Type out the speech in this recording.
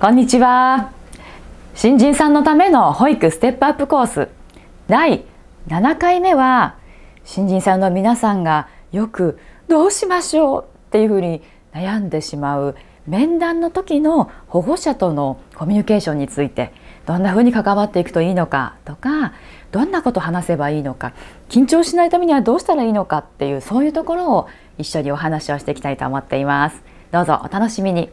こんにちは新人さんのための保育ステップアップコース第7回目は新人さんの皆さんがよくどうしましょうっていうふうに悩んでしまう面談の時の保護者とのコミュニケーションについてどんなふうに関わっていくといいのかとかどんなこと話せばいいのか緊張しないためにはどうしたらいいのかっていうそういうところを一緒にお話をしていきたいと思っています。どうぞお楽しみに